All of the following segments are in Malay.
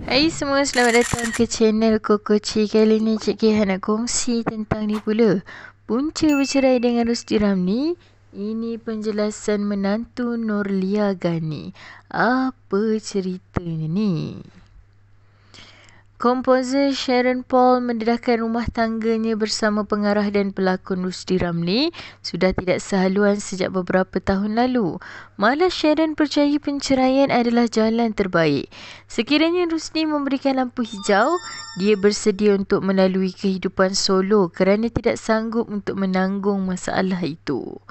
Hai semua, selamat datang ke channel Koko Chi. Kali ni Cikgu Han nak kongsi tentang ni pula. Punca bercerai dengan Rusdi Ramni, ini penjelasan menantu Norlia Gani. Apa ceritanya ni? Komposer Sharon Paul mendedahkan rumah tangganya bersama pengarah dan pelakon Rusdi Ramli sudah tidak sehaluan sejak beberapa tahun lalu. Malah Sharon percaya penceraian adalah jalan terbaik. Sekiranya Rusdi memberikan lampu hijau, dia bersedia untuk melalui kehidupan solo kerana tidak sanggup untuk menanggung masalah itu.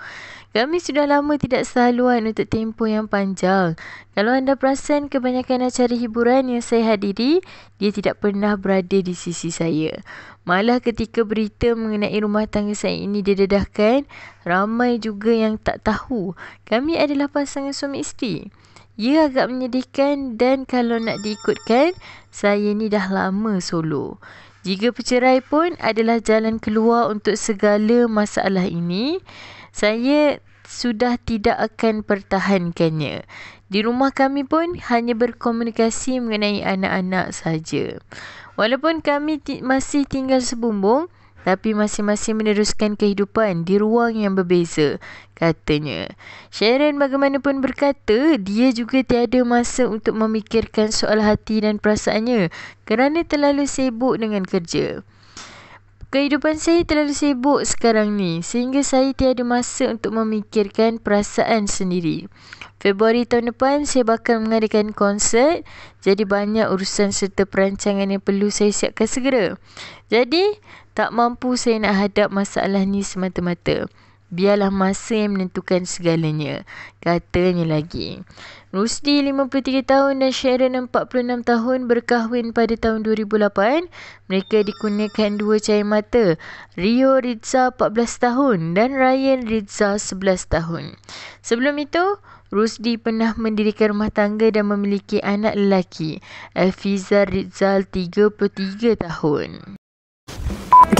Kami sudah lama tidak selaluan untuk tempoh yang panjang. Kalau anda perasan kebanyakan acara hiburan yang saya hadiri, dia tidak pernah berada di sisi saya. Malah ketika berita mengenai rumah tangga saya ini didedahkan, ramai juga yang tak tahu kami adalah pasangan suami isteri. Ia agak menyedihkan dan kalau nak diikutkan, saya ni dah lama solo. Jika bercerai pun adalah jalan keluar untuk segala masalah ini saya sudah tidak akan pertahankannya. Di rumah kami pun hanya berkomunikasi mengenai anak-anak saja. Walaupun kami ti- masih tinggal sebumbung, tapi masing-masing meneruskan kehidupan di ruang yang berbeza, katanya. Sharon bagaimanapun berkata, dia juga tiada masa untuk memikirkan soal hati dan perasaannya kerana terlalu sibuk dengan kerja. Kehidupan saya terlalu sibuk sekarang ni sehingga saya tiada masa untuk memikirkan perasaan sendiri. Februari tahun depan saya bakal mengadakan konsert jadi banyak urusan serta perancangan yang perlu saya siapkan segera. Jadi tak mampu saya nak hadap masalah ni semata-mata biarlah masa yang menentukan segalanya. Katanya lagi. Rusdi 53 tahun dan Sharon 46 tahun berkahwin pada tahun 2008. Mereka dikurniakan dua cahaya mata, Rio Ritza 14 tahun dan Ryan Ritza 11 tahun. Sebelum itu, Rusdi pernah mendirikan rumah tangga dan memiliki anak lelaki, Elfiza Ritzal 33 tahun.